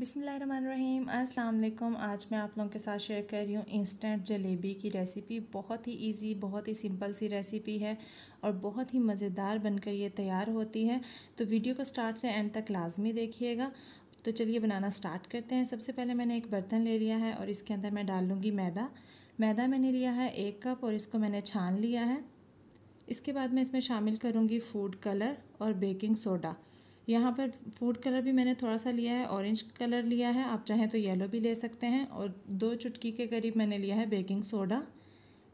बिसमीम अस्सलाम आज मैं आप लोगों के साथ शेयर कर रही हूँ इंस्टेंट जलेबी की रेसिपी बहुत ही इजी बहुत ही सिंपल सी रेसिपी है और बहुत ही मज़ेदार बनकर ये तैयार होती है तो वीडियो को स्टार्ट से एंड तक लाजमी देखिएगा तो चलिए बनाना स्टार्ट करते हैं सबसे पहले मैंने एक बर्तन ले लिया है और इसके अंदर मैं डाल लूँगी मैदा मैदा मैंने लिया है एक कप और इसको मैंने छान लिया है इसके बाद मैं इसमें शामिल करूँगी फूड कलर और बेकिंग सोडा यहाँ पर फूड कलर भी मैंने थोड़ा सा लिया है ऑरेंज कलर लिया है आप चाहें तो येलो भी ले सकते हैं और दो चुटकी के करीब मैंने लिया है बेकिंग सोडा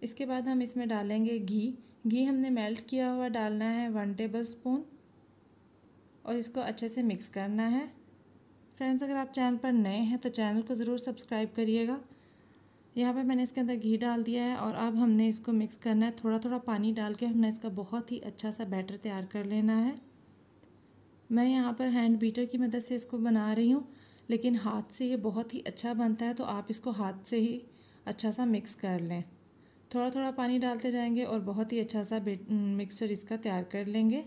इसके बाद हम इसमें डालेंगे घी घी हमने मेल्ट किया हुआ डालना है वन टेबल स्पून और इसको अच्छे से मिक्स करना है फ्रेंड्स अगर आप चैनल पर नए हैं तो चैनल को ज़रूर सब्सक्राइब करिएगा यहाँ पर मैंने इसके अंदर घी डाल दिया है और अब हमने इसको मिक्स करना है थोड़ा थोड़ा पानी डाल के हमने इसका बहुत ही अच्छा सा बैटर तैयार कर लेना है मैं यहाँ पर हैंड बीटर की मदद से इसको बना रही हूँ लेकिन हाथ से ये बहुत ही अच्छा बनता है तो आप इसको हाथ से ही अच्छा सा मिक्स कर लें थोड़ा थोड़ा पानी डालते जाएंगे और बहुत ही अच्छा सा मिक्सचर इसका तैयार कर लेंगे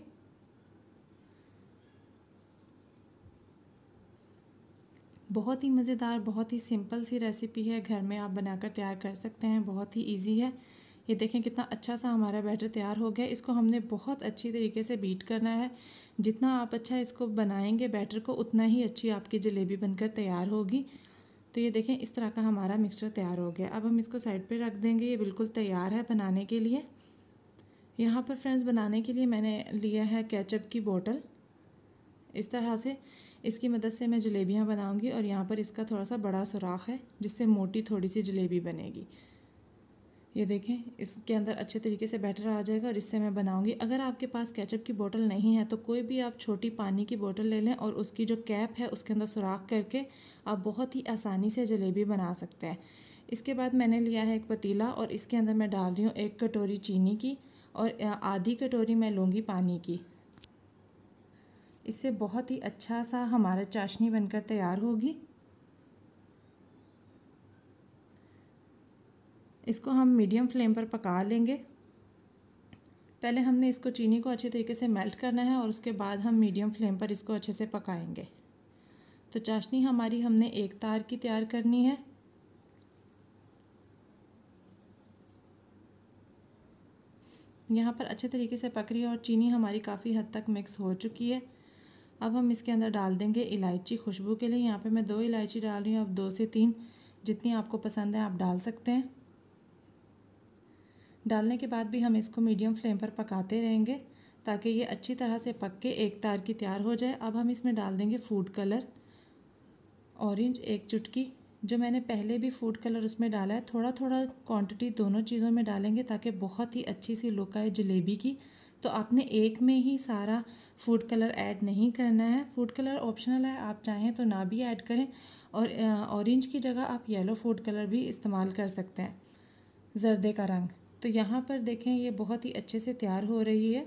बहुत ही मज़ेदार बहुत ही सिंपल सी रेसिपी है घर में आप बनाकर तैयार कर सकते हैं बहुत ही इजी है ये देखें कितना अच्छा सा हमारा बैटर तैयार हो गया इसको हमने बहुत अच्छी तरीके से बीट करना है जितना आप अच्छा इसको बनाएंगे बैटर को उतना ही अच्छी आपकी जलेबी बनकर तैयार होगी तो ये देखें इस तरह का हमारा मिक्सचर तैयार हो गया अब हम इसको साइड पर रख देंगे ये बिल्कुल तैयार है बनाने के लिए यहाँ पर फ्रेंड्स बनाने के लिए मैंने लिया है कैचअप की बॉटल इस तरह से इसकी मदद से मैं जलेबियाँ बनाऊँगी और यहाँ पर इसका थोड़ा सा बड़ा सुराख है जिससे मोटी थोड़ी सी जलेबी बनेगी ये देखें इसके अंदर अच्छे तरीके से बैटर आ जाएगा और इससे मैं बनाऊंगी अगर आपके पास केचप की बोतल नहीं है तो कोई भी आप छोटी पानी की बोतल ले लें और उसकी जो कैप है उसके अंदर सुराख करके आप बहुत ही आसानी से जलेबी बना सकते हैं इसके बाद मैंने लिया है एक पतीला और इसके अंदर मैं डाल रही हूँ एक कटोरी चीनी की और आधी कटोरी मैं लूँगी पानी की इससे बहुत ही अच्छा सा हमारा चाशनी बनकर तैयार होगी इसको हम मीडियम फ्लेम पर पका लेंगे पहले हमने इसको चीनी को अच्छे तरीके से मेल्ट करना है और उसके बाद हम मीडियम फ्लेम पर इसको अच्छे से पकाएंगे तो चाशनी हमारी हमने एक तार की तैयार करनी है यहाँ पर अच्छे तरीके से पक रही है और चीनी हमारी काफ़ी हद तक मिक्स हो चुकी है अब हम इसके अंदर डाल देंगे इलायची खुशबू के लिए यहाँ पे मैं दो इलायची डाल रही हूँ अब दो से तीन जितनी आपको पसंद है आप डाल सकते हैं डालने के बाद भी हम इसको मीडियम फ्लेम पर पकाते रहेंगे ताकि ये अच्छी तरह से पक के एक तार की तैयार हो जाए अब हम इसमें डाल देंगे फूड कलर ऑरेंज एक चुटकी जो मैंने पहले भी फूड कलर उसमें डाला है थोड़ा थोड़ा क्वांटिटी दोनों चीज़ों में डालेंगे ताकि बहुत ही अच्छी सी लुक आए जलेबी की तो आपने एक में ही सारा फूड कलर ऐड नहीं करना है फूड कलर ऑप्शनल है आप चाहें तो ना भी ऐड करें और ऑरेंज की जगह आप येलो फूड कलर भी इस्तेमाल कर सकते हैं जर्दे का रंग तो यहाँ पर देखें ये बहुत ही अच्छे से तैयार हो रही है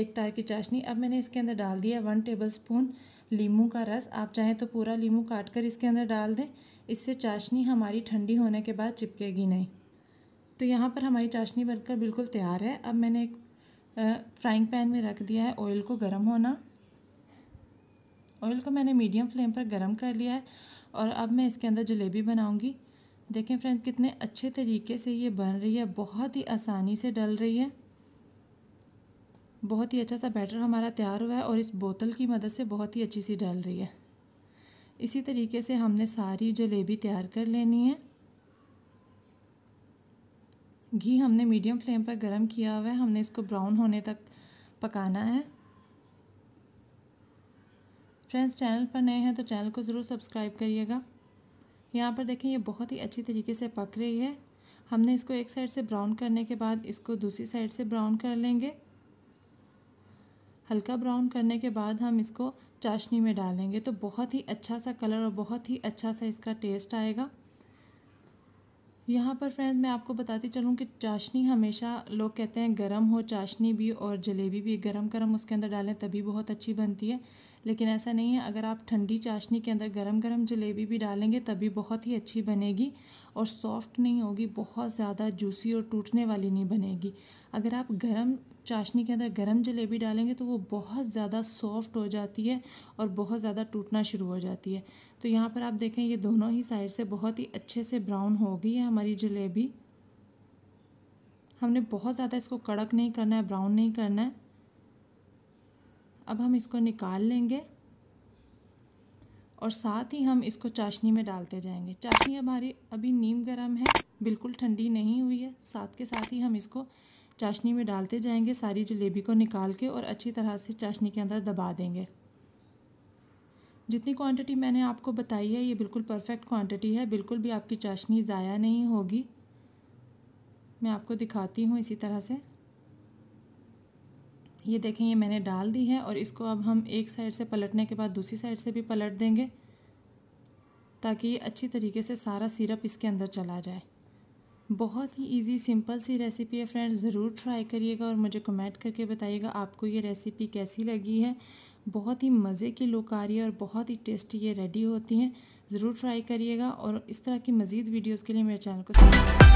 एक तार की चाशनी अब मैंने इसके अंदर डाल दिया वन टेबल स्पून लीमू का रस आप चाहें तो पूरा लीमू काट कर इसके अंदर डाल दें इससे चाशनी हमारी ठंडी होने के बाद चिपकेगी नहीं तो यहाँ पर हमारी चाशनी बनकर बिल्कुल तैयार है अब मैंने एक फ्राइंग पैन में रख दिया है ऑयल को गर्म होना ऑयल को मैंने मीडियम फ्लेम पर गर्म कर लिया है और अब मैं इसके अंदर जलेबी बनाऊँगी देखें फ्रेंड्स कितने अच्छे तरीके से ये बन रही है बहुत ही आसानी से डल रही है बहुत ही अच्छा सा बैटर हमारा तैयार हुआ है और इस बोतल की मदद से बहुत ही अच्छी सी डल रही है इसी तरीके से हमने सारी जलेबी तैयार कर लेनी है घी हमने मीडियम फ्लेम पर गर्म किया हुआ है हमने इसको ब्राउन होने तक पकाना है फ्रेंड्स चैनल पर नए हैं तो चैनल को ज़रूर सब्सक्राइब करिएगा यहाँ पर देखें ये बहुत ही अच्छी तरीके से पक रही है हमने इसको एक साइड से ब्राउन करने के बाद इसको दूसरी साइड से ब्राउन कर लेंगे हल्का ब्राउन करने के बाद हम इसको चाशनी में डालेंगे तो बहुत ही अच्छा सा कलर और बहुत ही अच्छा सा इसका टेस्ट आएगा यहाँ पर फ्रेंड्स मैं आपको बताती चलूँ कि चाशनी हमेशा लोग कहते हैं गरम हो चाशनी भी और जलेबी भी गरम गरम उसके अंदर डालें तभी बहुत अच्छी बनती है लेकिन ऐसा नहीं है अगर आप ठंडी चाशनी के अंदर गरम गरम जलेबी भी डालेंगे तभी बहुत ही अच्छी बनेगी और सॉफ्ट नहीं होगी बहुत ज़्यादा जूसी और टूटने वाली नहीं बनेगी अगर आप गरम चाशनी के अंदर गरम जलेबी डालेंगे तो वो बहुत ज़्यादा सॉफ्ट हो जाती है और बहुत ज़्यादा टूटना शुरू हो जाती है तो यहाँ पर आप देखें ये दोनों ही साइड से बहुत ही अच्छे से ब्राउन हो गई है हमारी जलेबी हमने बहुत ज़्यादा इसको कड़क नहीं करना है ब्राउन नहीं करना है अब हम इसको निकाल लेंगे और साथ ही हम इसको चाशनी में डालते जाएंगे चाशनी हमारी अभी नीम गर्म है बिल्कुल ठंडी नहीं हुई है साथ के साथ ही हम इसको चाशनी में डालते जाएंगे सारी जलेबी को निकाल के और अच्छी तरह से चाशनी के अंदर दबा देंगे जितनी क्वांटिटी मैंने आपको बताई है ये बिल्कुल परफेक्ट क्वांटिटी है बिल्कुल भी आपकी चाशनी ज़ाया नहीं होगी मैं आपको दिखाती हूँ इसी तरह से ये देखें ये मैंने डाल दी है और इसको अब हम एक साइड से पलटने के बाद दूसरी साइड से भी पलट देंगे ताकि ये अच्छी तरीके से सारा सिरप इसके अंदर चला जाए बहुत ही इजी सिंपल सी रेसिपी है फ्रेंड्स ज़रूर ट्राई करिएगा और मुझे कमेंट करके बताइएगा आपको ये रेसिपी कैसी लगी है बहुत ही मज़े की लोकारी और बहुत ही टेस्टी ये रेडी होती हैं ज़रूर ट्राई करिएगा और इस तरह की मज़ीद वीडियोज़ के लिए मेरे चैनल को सब्सक्राइब